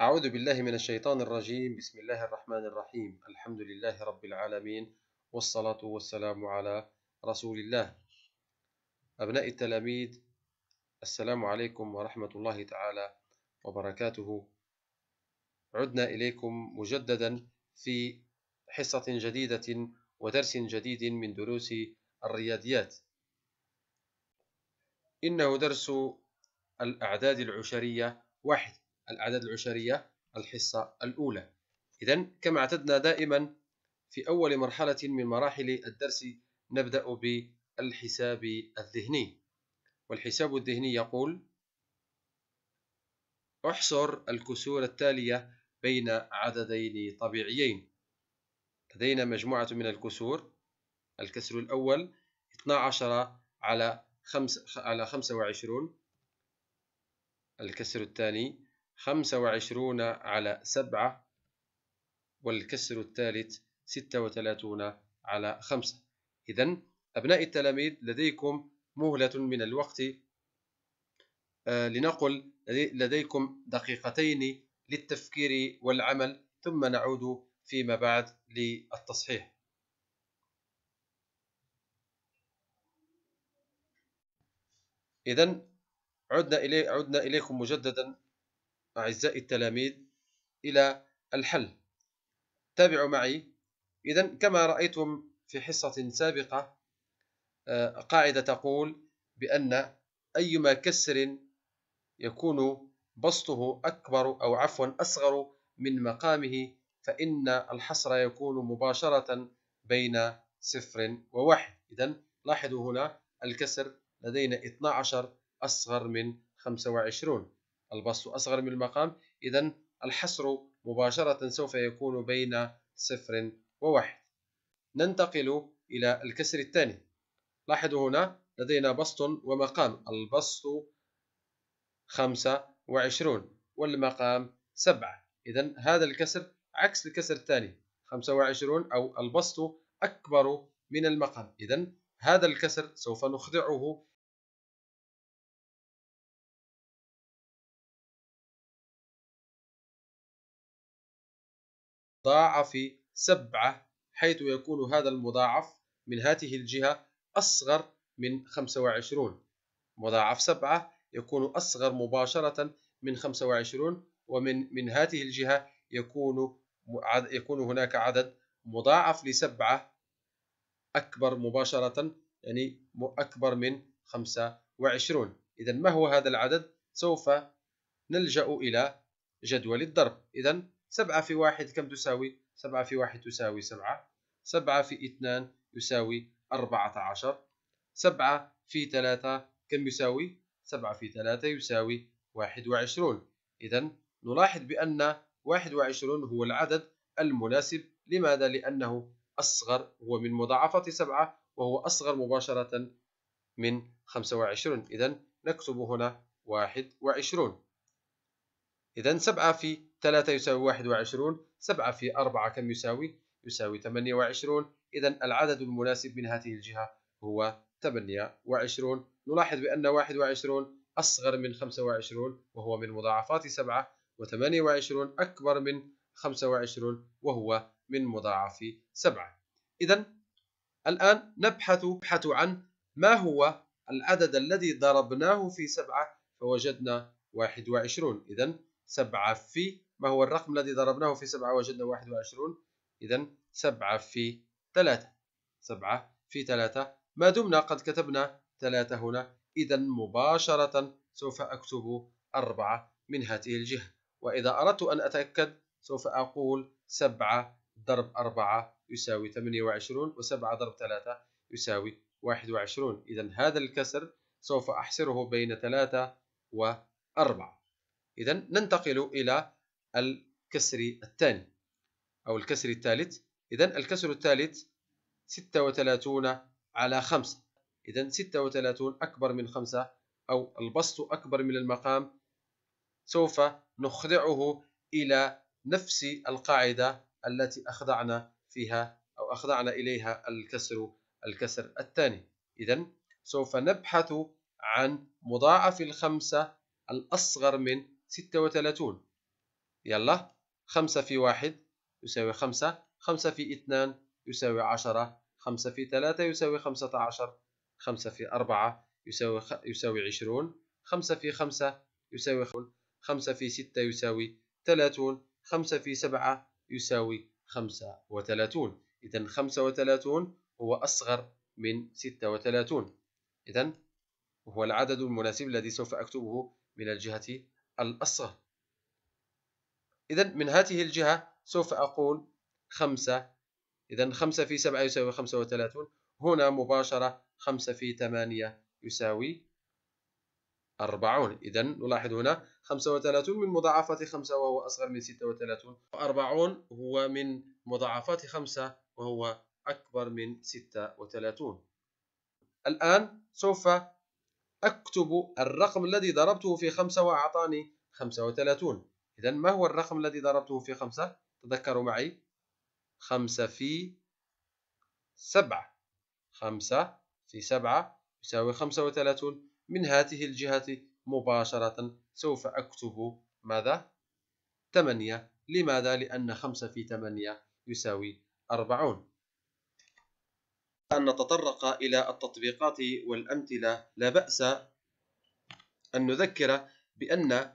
أعوذ بالله من الشيطان الرجيم بسم الله الرحمن الرحيم الحمد لله رب العالمين والصلاة والسلام على رسول الله أبناء التلاميذ السلام عليكم ورحمة الله تعالى وبركاته عدنا إليكم مجددا في حصة جديدة ودرس جديد من دروس الرياضيات إنه درس الأعداد العشرية واحد الأعداد العشرية الحصة الأولى إذا كما اعتدنا دائما في أول مرحلة من مراحل الدرس نبدأ بالحساب الذهني والحساب الذهني يقول احصر الكسور التالية بين عددين طبيعيين لدينا مجموعة من الكسور الكسر الأول 12 على على 25 الكسر الثاني خمسة وعشرون على سبعة والكسر الثالث ستة وثلاثون على خمسة إذا أبناء التلاميذ لديكم مهلة من الوقت آه، لنقل لديكم دقيقتين للتفكير والعمل ثم نعود فيما بعد للتصحيح إذا عدنا إلي عدنا إليكم مجددا أعزائي التلاميذ إلى الحل تابعوا معي إذا كما رأيتم في حصة سابقة آه، قاعدة تقول بأن أيما كسر يكون بسطه أكبر أو عفوا أصغر من مقامه فإن الحصر يكون مباشرة بين صفر وواحد إذا لاحظوا هنا الكسر لدينا 12 أصغر من 25 البسط أصغر من المقام إذا الحصر مباشرة سوف يكون بين صفر وواحد ننتقل إلى الكسر الثاني لاحظوا هنا لدينا بسط ومقام البسط خمسة وعشرون والمقام سبعة إذا هذا الكسر عكس الكسر الثاني خمسة وعشرون أو البسط أكبر من المقام إذا هذا الكسر سوف نخضعه ضاعف سبعة حيث يكون هذا المضاعف من هذه الجهة أصغر من 25 مضاعف سبعة يكون أصغر مباشرة من 25 ومن من هذه الجهة يكون يكون هناك عدد مضاعف لسبعة أكبر مباشرة يعني أكبر من 25 إذا ما هو هذا العدد؟ سوف نلجأ إلى جدول الضرب إذا سبعة في واحد كم تساوي سبعة في واحد تساوي سبعة سبعة في اثنان يساوي أربعة عشر سبعة في ثلاثة كم يساوي سبعة في ثلاثة يساوي واحد وعشرون إذا نلاحظ بأن واحد وعشرون هو العدد المناسب لماذا؟ لأنه أصغر هو من مضاعفة سبعة وهو أصغر مباشرة من خمسة وعشرون إذا نكتب هنا واحد وعشرون إذا سبعة في 3 يساوي 21 7 في 4 كم يساوي؟ يساوي 28 إذا العدد المناسب من هذه الجهة هو 28 نلاحظ بأن 21 أصغر من 25 وهو من مضاعفات 7 و28 أكبر من 25 وهو من مضاعف 7 إذا الآن نبحث نبحث عن ما هو العدد الذي ضربناه في 7 فوجدنا 21 إذا 7 في ما هو الرقم الذي ضربناه في سبعة وجدنا واحد وعشرون إذا سبعة في ثلاثة سبعة في ثلاثة ما دمنا قد كتبنا ثلاثة هنا إذا مباشرة سوف أكتب أربعة من هذه الجهة وإذا أردت أن أتأكد سوف أقول سبعة ضرب أربعة يساوي 28 وسبعة ضرب ثلاثة يساوي 21 إذا هذا الكسر سوف أحصره بين ثلاثة وأربعة إذا ننتقل إلى الكسري الثاني أو الكسري الثالث إذا الكسر الثالث 36 على 5 إذا 36 أكبر من 5 أو البسط أكبر من المقام سوف نخضعه إلى نفس القاعدة التي أخضعنا فيها أو أخضعنا إليها الكسر الكسر الثاني إذا سوف نبحث عن مضاعف الخمسة الأصغر من 36 يلا خمسة في واحد يساوي خمسة خمسة في اثنان يساوي عشرة خمسة في ثلاثة يساوي خمسة عشر خمسة في أربعة يساوي خ... يساوي عشرون خمسة في خمسة يساوي خمسة في ستة يساوي ثلاثون خمسة في سبعة يساوي خمسة وثلاثون إذا خمسة وثلاثون هو أصغر من ستة وثلاثون إذا هو العدد المناسب الذي سوف أكتبه من الجهة الأصغر إذا من هذه الجهة سوف أقول خمسة إذا خمسة في سبعة يساوي خمسة وثلاثون هنا مباشرة خمسة في ثمانية يساوي أربعون إذا نلاحظ هنا خمسة وثلاثون من مضاعفات خمسة وهو أصغر من ستة وثلاثون وأربعون هو من مضاعفات خمسة وهو أكبر من ستة وثلاثون الآن سوف أكتب الرقم الذي ضربته في خمسة وأعطاني خمسة وثلاثون إذا ما هو الرقم الذي ضربته في خمسة تذكروا معي خمسة في سبعة خمسة في سبعة يساوي خمسة وثلاثون من هذه الجهة مباشرة سوف أكتب ماذا؟ ثمانية لماذا؟ لأن خمسة في ثمانية يساوي أربعون أن نتطرق إلى التطبيقات والأمثلة لا بأس أن نذكر بأن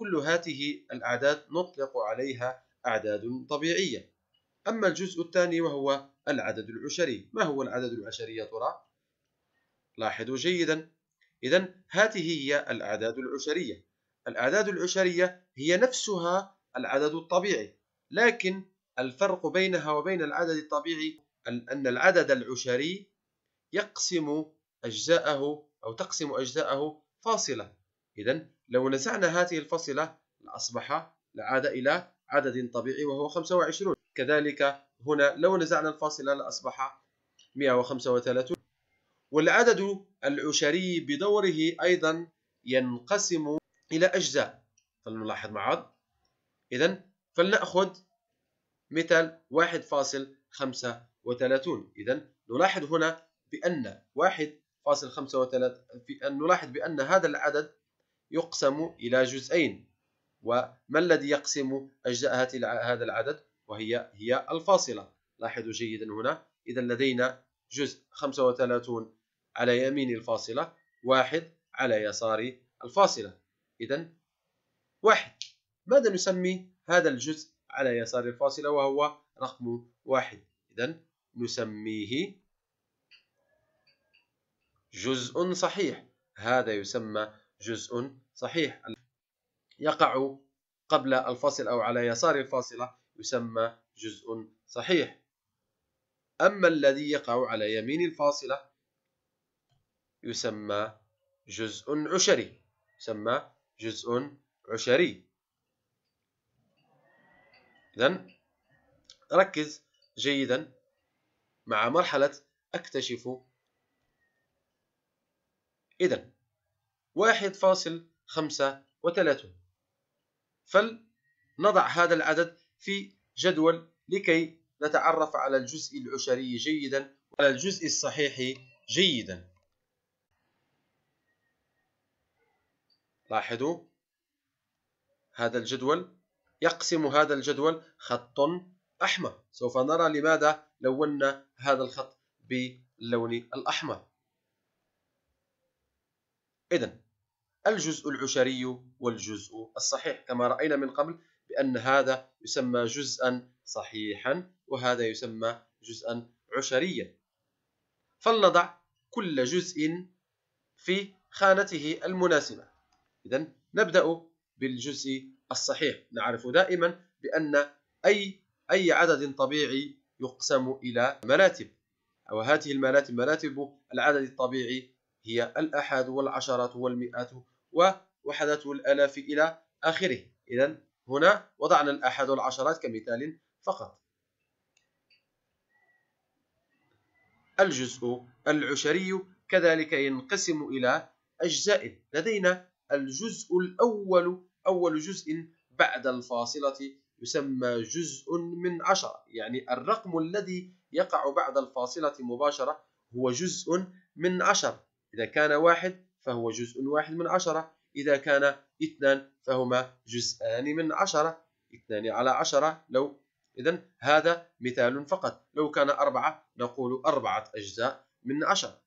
كل هاته الأعداد نطلق عليها أعداد طبيعية أما الجزء الثاني وهو العدد العشري ما هو العدد العشري يا ترى؟ لاحظوا جيدا إذا هذه هي الأعداد العشرية الأعداد العشرية هي نفسها العدد الطبيعي لكن الفرق بينها وبين العدد الطبيعي أن العدد العشري يقسم أجزاءه أو تقسم أجزاءه فاصلة إذا لو نزعنا هذه الفاصلة لأصبح لعاد إلى عدد طبيعي وهو 25 كذلك هنا لو نزعنا الفاصلة لأصبح 135 والعدد العشري بدوره أيضا ينقسم إلى أجزاء فلنلاحظ مع بعض إذا فلنأخذ مثال 1.35 إذا نلاحظ هنا بأن 1.35 نلاحظ بأن هذا العدد يقسم إلى جزئين وما الذي يقسم أجزاء هذا العدد وهي هي الفاصلة لاحظوا جيدا هنا إذا لدينا جزء 35 على يمين الفاصلة واحد على يسار الفاصلة إذا واحد ماذا نسمي هذا الجزء على يسار الفاصلة وهو رقم واحد إذا نسميه جزء صحيح هذا يسمى جزء صحيح يقع قبل الفاصل أو على يسار الفاصلة يسمى جزء صحيح أما الذي يقع على يمين الفاصلة يسمى جزء عشري يسمى جزء عشري إذا ركز جيدا مع مرحلة أكتشف إذا واحد فاصل خمسة وثلاثون فلنضع هذا العدد في جدول لكي نتعرف على الجزء العشري جيدا وعلى الجزء الصحيح جيدا لاحظوا هذا الجدول يقسم هذا الجدول خط أحمر سوف نرى لماذا لونا هذا الخط باللون الأحمر إذا الجزء العشري والجزء الصحيح كما رأينا من قبل بأن هذا يسمى جزءا صحيحا وهذا يسمى جزءا عشريا فلنضع كل جزء في خانته المناسبة إذا نبدأ بالجزء الصحيح نعرف دائما بأن أي أي عدد طبيعي يقسم إلى مراتب وهذه المراتب مراتب العدد الطبيعي هي الأحد والعشرات والمئات ووحدات الآلاف إلى آخره إذا هنا وضعنا الأحد والعشرات كمثال فقط الجزء العشري كذلك ينقسم إلى أجزاء لدينا الجزء الأول أول جزء بعد الفاصلة يسمى جزء من عشرة يعني الرقم الذي يقع بعد الفاصلة مباشرة هو جزء من عشرة إذا كان واحد فهو جزء واحد من عشرة إذا كان اثنان فهما جزءان من عشرة اثنان على عشرة لو إذا هذا مثال فقط لو كان أربعة نقول أربعة أجزاء من عشرة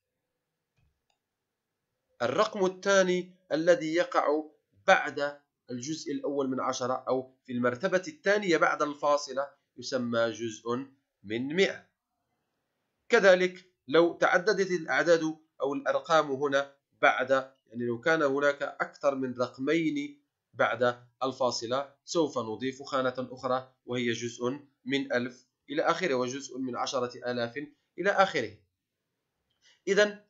الرقم الثاني الذي يقع بعد الجزء الأول من عشرة أو في المرتبة الثانية بعد الفاصلة يسمى جزء من مئة كذلك لو تعددت الأعداد أو الأرقام هنا بعد يعني لو كان هناك أكثر من رقمين بعد الفاصلة سوف نضيف خانة أخرى وهي جزء من ألف إلى آخره وجزء من عشرة آلاف إلى آخره إذا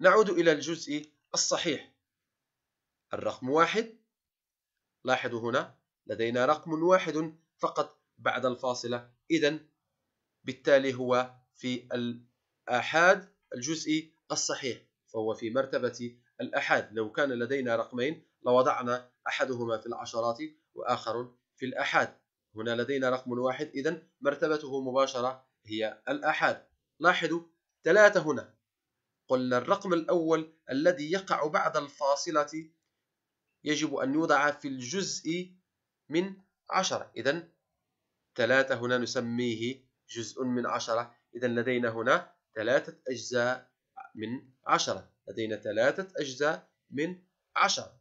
نعود إلى الجزء الصحيح الرقم واحد لاحظوا هنا لدينا رقم واحد فقط بعد الفاصلة إذا بالتالي هو في الآحاد الجزء الصحيح فهو في مرتبة الأحاد لو كان لدينا رقمين لوضعنا أحدهما في العشرات وآخر في الأحاد هنا لدينا رقم واحد إذا مرتبته مباشرة هي الأحاد لاحظوا ثلاثة هنا قلنا الرقم الأول الذي يقع بعد الفاصلة يجب أن يوضع في الجزء من عشرة إذا ثلاثة هنا نسميه جزء من عشرة إذا لدينا هنا ثلاثة أجزاء من عشرة لدينا ثلاثة أجزاء من عشرة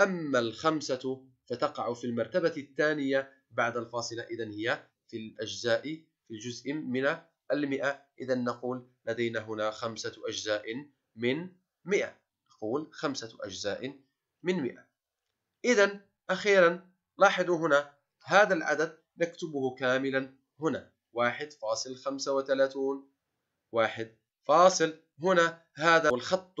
أما الخمسة فتقع في المرتبة الثانية بعد الفاصلة إذا هي في الأجزاء في جزء من المئة إذا نقول لدينا هنا خمسة أجزاء من مئة نقول خمسة أجزاء من مئة إذا أخيرا لاحظوا هنا هذا العدد نكتبه كاملا هنا 1.35 واحد فاصل هنا هذا والخط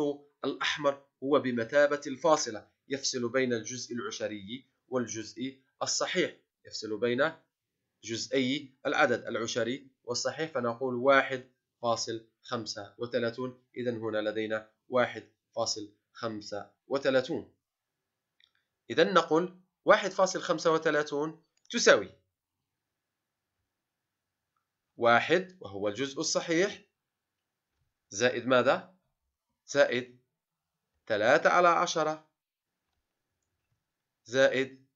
الأحمر هو بمثابة الفاصلة يفصل بين الجزء العشري والجزء الصحيح يفصل بين جزئي العدد العشري والصحيح فنقول واحد فاصل خمسة وثلاثون إذا هنا لدينا واحد فاصل خمسة وثلاثون إذا نقول واحد فاصل خمسة وثلاثون تساوي واحد وهو الجزء الصحيح زائد ماذا؟ زائد ثلاثة على عشرة زائد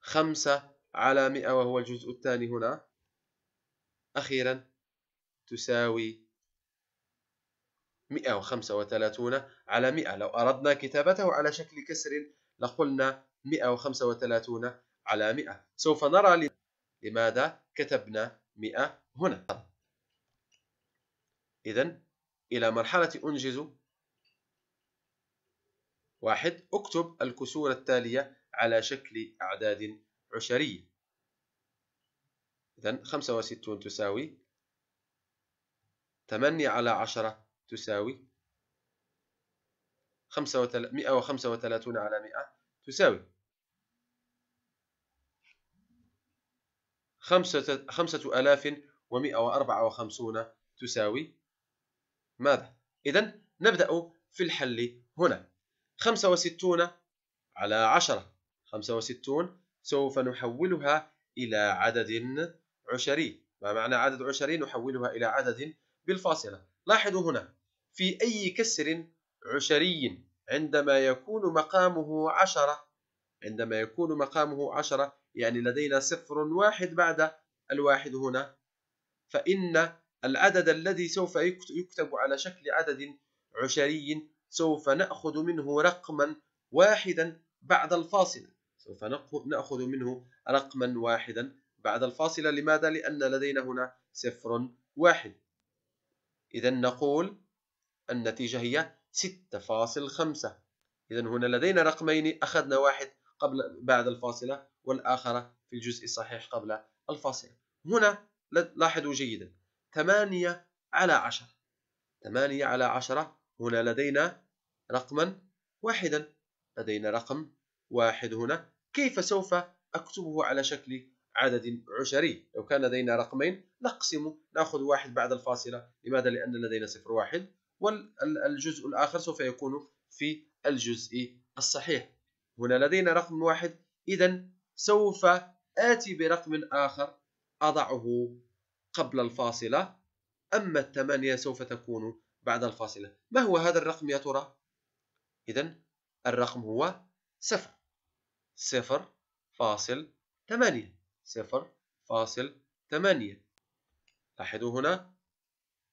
خمسة على مئة وهو الجزء الثاني هنا أخيرا تساوي مئة وخمسة وثلاثون على مئة لو أردنا كتابته على شكل كسر لقلنا مئة وخمسة وثلاثون على مئة سوف نرى لماذا كتبنا 100 هنا إذا إلى مرحلة أنجز واحد اكتب الكسور التالية على شكل أعداد عشرية إذا 65 تساوي 8 على 10 تساوي 135 على 100 تساوي خمسة, خمسة ألاف ومئة وخمسون تساوي ماذا؟ إذا نبدأ في الحل هنا خمسة وستون على عشرة خمسة وستون سوف نحولها إلى عدد عشري ما معنى عدد عشري نحولها إلى عدد بالفاصلة لاحظوا هنا في أي كسر عشري عندما يكون مقامه عشرة عندما يكون مقامه عشرة يعني لدينا صفر واحد بعد الواحد هنا فإن العدد الذي سوف يكتب على شكل عدد عشري سوف نأخذ منه رقما واحدا بعد الفاصلة سوف نأخذ منه رقما واحدا بعد الفاصلة لماذا؟ لأن لدينا هنا صفر واحد إذا نقول النتيجة هي 6.5 إذا هنا لدينا رقمين أخذنا واحد قبل بعد الفاصلة والآخر في الجزء الصحيح قبل الفاصلة هنا لاحظوا جيدا 8 على 10 8 على 10 هنا لدينا رقما واحدا لدينا رقم واحد هنا كيف سوف أكتبه على شكل عدد عشري لو كان لدينا رقمين نقسم نأخذ واحد بعد الفاصلة لماذا؟ لأن لدينا صفر واحد والجزء الآخر سوف يكون في الجزء الصحيح هنا لدينا رقم واحد إذا سوف آتي برقم آخر أضعه قبل الفاصلة أما الثمانية سوف تكون بعد الفاصلة ما هو هذا الرقم يا ترى؟ إذا الرقم هو صفر صفر فاصل ثمانية صفر فاصل ثمانية لاحظوا هنا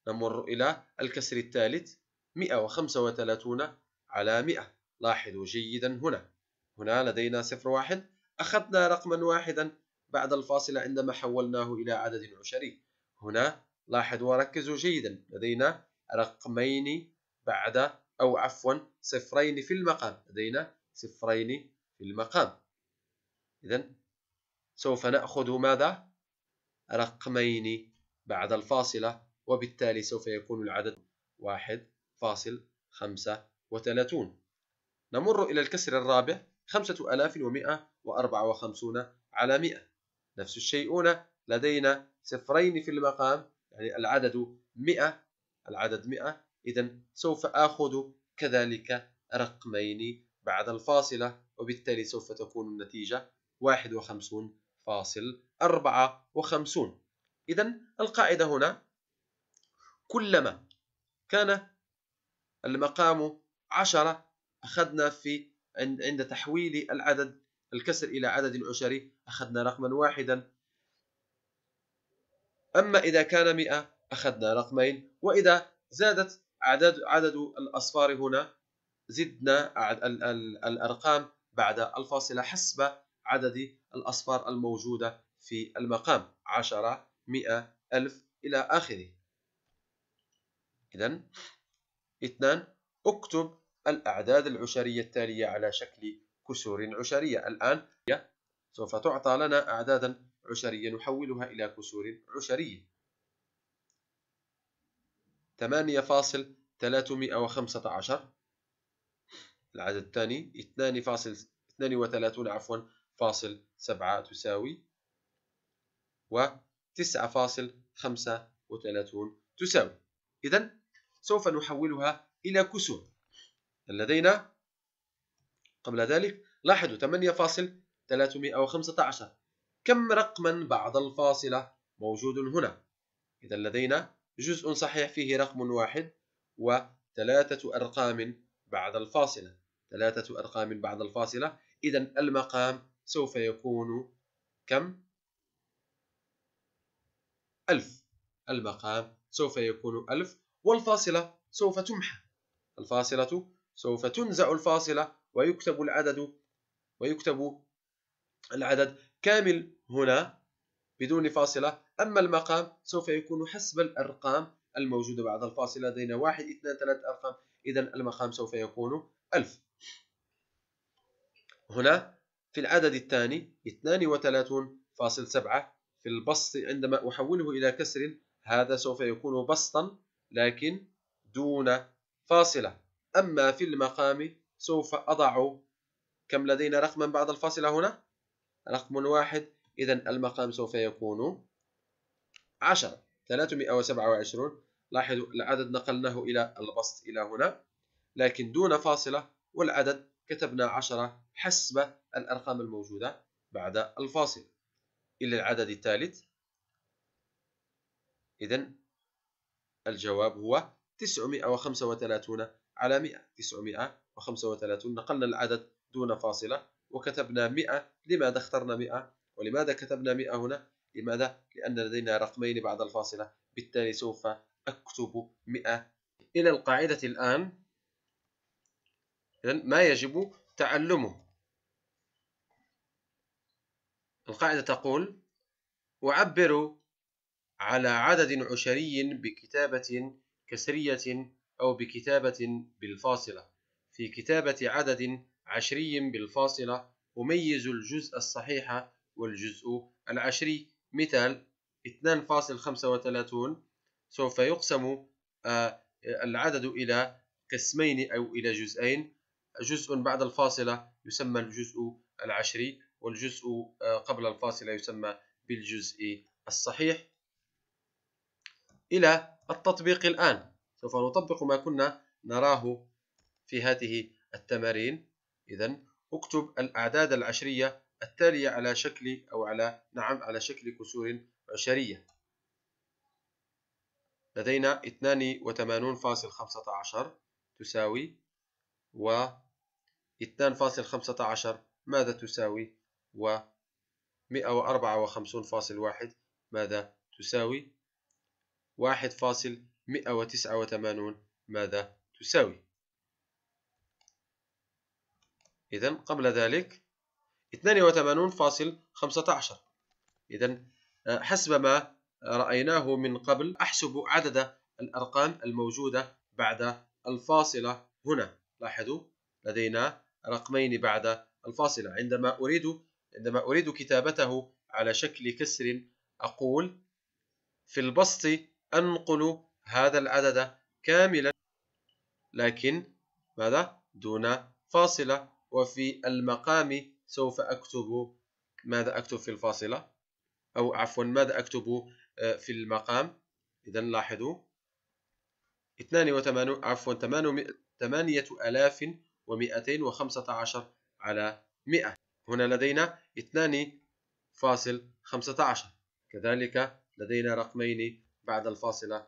نمر إلى الكسر الثالث 135 على 100 لاحظوا جيدا هنا هنا لدينا صفر واحد أخذنا رقما واحدا بعد الفاصلة عندما حولناه إلى عدد عشري هنا لاحظوا وركزوا جيدا لدينا رقمين بعد أو عفوا صفرين في المقام لدينا صفرين في المقام إذا سوف نأخذ ماذا؟ رقمين بعد الفاصلة وبالتالي سوف يكون العدد واحد فاصل خمسة وثلاثون نمر إلى الكسر الرابع 5154 على 100 نفس الشيء هنا لدينا صفرين في المقام يعني العدد 100 العدد 100 إذا سوف آخذ كذلك رقمين بعد الفاصلة وبالتالي سوف تكون النتيجة 51 فاصل 54 إذا القاعدة هنا كلما كان المقام 10 أخذنا في عند تحويل العدد الكسر إلى عدد عشري أخذنا رقما واحدا أما إذا كان 100 أخذنا رقمين وإذا زادت عدد عدد الأصفار هنا زدنا الأرقام بعد الفاصلة حسب عدد الأصفار الموجودة في المقام 10 100 ألف إلى آخره إذا اثنان اكتب الأعداد العشرية التالية على شكل كسور عشرية الآن سوف تعطى لنا أعدادا عشرية نحولها إلى كسور عشرية 8.315 العدد الثاني 2.32 عفوا فاصل 7 تساوي و 9.35 تساوي إذا سوف نحولها إلى كسور لدينا قبل ذلك لاحظوا 8.315 كم رقما بعد الفاصلة موجود هنا إذا لدينا جزء صحيح فيه رقم واحد وثلاثة أرقام بعد الفاصلة ثلاثة أرقام بعد الفاصلة إذا المقام سوف يكون كم؟ ألف المقام سوف يكون ألف والفاصلة سوف تمحى الفاصلة سوف تنزع الفاصلة ويكتب العدد ويكتب العدد كامل هنا بدون فاصلة أما المقام سوف يكون حسب الأرقام الموجودة بعد الفاصلة لدينا واحد اثنان ثلاثة أرقام إذا المقام سوف يكون ألف هنا في العدد الثاني فاصل سبعة في البسط عندما أحوله إلى كسر هذا سوف يكون بسطا لكن دون فاصلة أما في المقام سوف أضع كم لدينا رقما بعد الفاصلة هنا رقم واحد إذا المقام سوف يكون عشرة 327 لاحظوا العدد نقلناه إلى البسط إلى هنا لكن دون فاصلة والعدد كتبنا عشرة حسب الأرقام الموجودة بعد الفاصل إلى العدد الثالث إذا الجواب هو 935 على 100 935 نقلنا العدد دون فاصلة وكتبنا 100 لماذا اخترنا 100 ولماذا كتبنا 100 هنا لماذا لأن لدينا رقمين بعد الفاصلة بالتالي سوف أكتب 100 إلى القاعدة الآن إذا ما يجب تعلمه القاعدة تقول أعبر على عدد عشري بكتابة كسرية أو بكتابة بالفاصلة في كتابة عدد عشري بالفاصلة أميز الجزء الصحيح والجزء العشري مثال 2.35 سوف يقسم آه، العدد إلى قسمين أو إلى جزئين جزء بعد الفاصلة يسمى الجزء العشري والجزء آه، قبل الفاصلة يسمى بالجزء الصحيح إلى التطبيق الآن سوف نطبق ما كنا نراه في هذه التمارين إذا اكتب الأعداد العشرية التالية على شكل أو على نعم على شكل كسور عشرية لدينا 82.15 تساوي و 2.15 ماذا تساوي و 154.1 ماذا تساوي 1.1 189 ماذا تساوي إذا قبل ذلك 82.15 إذا آه، حسب ما رأيناه من قبل أحسب عدد الأرقام الموجودة بعد الفاصلة هنا لاحظوا لدينا رقمين بعد الفاصلة عندما أريد عندما أريد كتابته على شكل كسر أقول في البسط أنقل هذا العدد كاملا لكن ماذا دون فاصلة وفي المقام سوف أكتب ماذا أكتب في الفاصلة أو عفوا ماذا أكتب آه، في المقام إذا لاحظوا 82 عفوا 8215 على 100 هنا لدينا 2.15 كذلك لدينا رقمين بعد الفاصلة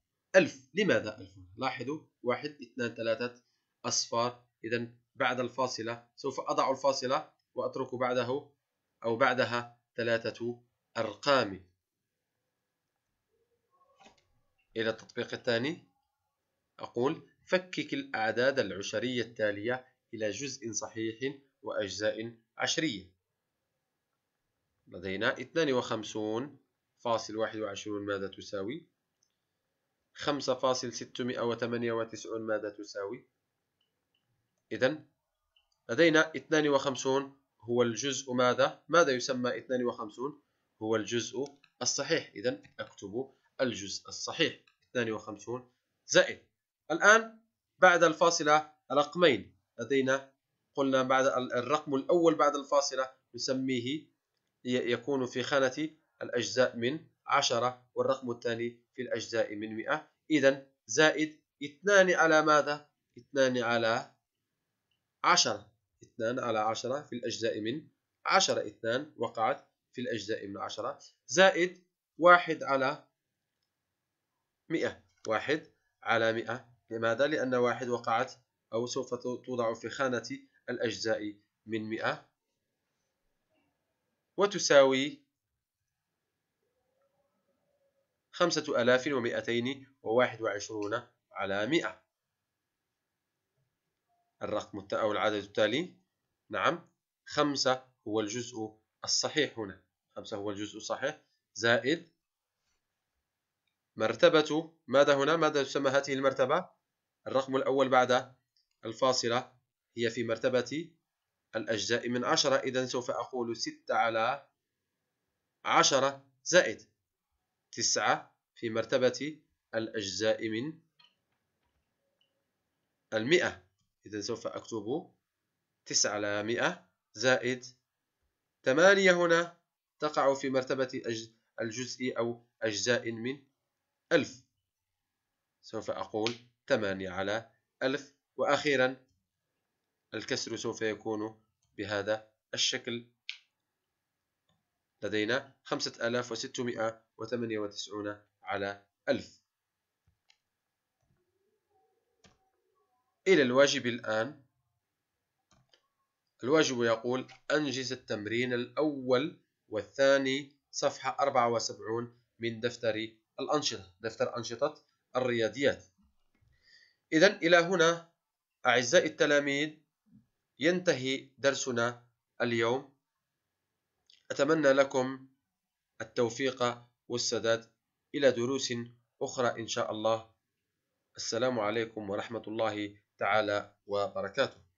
1000 لماذا 1000 لاحظوا 1 2 3 أصفار إذا بعد الفاصلة سوف أضع الفاصلة وأترك بعده أو بعدها ثلاثة أرقام إلى التطبيق الثاني أقول فكك الأعداد العشرية التالية إلى جزء صحيح وأجزاء عشرية لدينا 52.21 ماذا تساوي خمسة فاصل ستمائة وثمانية وتسعون ماذا تساوي إذا لدينا اثنان وخمسون هو الجزء ماذا ماذا يسمى اثنان وخمسون هو الجزء الصحيح إذا أكتب الجزء الصحيح 52 زائد الآن بعد الفاصلة رقمين لدينا قلنا بعد الرقم الأول بعد الفاصلة نسميه يكون في خانة الأجزاء من 10 والرقم الثاني في الأجزاء من 100 إذا زائد 2 على ماذا؟ 2 على 10 2 على 10 في الأجزاء من 10 2 وقعت في الأجزاء من 10 زائد 1 على 100 1 على 100 لماذا؟ لأن 1 وقعت أو سوف توضع في خانة الأجزاء من 100 وتساوي خمسة آلاف ومئتين وواحد وعشرون على مئة الرقم أو العدد التالي نعم خمسة هو الجزء الصحيح هنا خمسة هو الجزء الصحيح زائد مرتبة ماذا هنا؟ ماذا تسمى هذه المرتبة؟ الرقم الأول بعد الفاصلة هي في مرتبة الأجزاء من عشرة إذا سوف أقول ستة على عشرة زائد تسعة في مرتبة الأجزاء من المئة إذا سوف أكتب تسعة على مئة زائد ثمانية هنا تقع في مرتبة الجزء أو أجزاء من ألف سوف أقول ثمانية على ألف وأخيرا الكسر سوف يكون بهذا الشكل لدينا خمسة آلاف وستمائة وثمانية وتسعون على ألف إلى الواجب الآن الواجب يقول أنجز التمرين الأول والثاني صفحة 74 من دفتر الأنشطة دفتر أنشطة الرياضيات إذا إلى هنا أعزائي التلاميذ ينتهي درسنا اليوم أتمنى لكم التوفيق والسداد إلى دروس أخرى إن شاء الله السلام عليكم ورحمة الله تعالى وبركاته